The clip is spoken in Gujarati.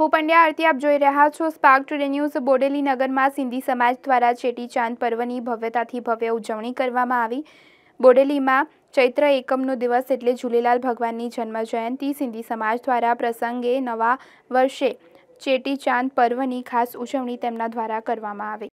હું પંડ્યા આરતી આપ જોઈ રહ્યા છો સ્પાર્ક ટુડે ન્યૂઝ બોડેલી નગરમાં સિંધી સમાજ દ્વારા ચેટીચાંદ પર્વની ભવ્યતાથી ભવ્ય ઉજવણી કરવામાં આવી બોડેલીમાં ચૈત્ર એકમનો દિવસ એટલે ઝૂલેલાલ ભગવાનની જન્મ જયંતિ સિંધી સમાજ દ્વારા પ્રસંગે નવા વર્ષે ચેટીચાંદ પર્વની ખાસ ઉજવણી તેમના દ્વારા કરવામાં આવી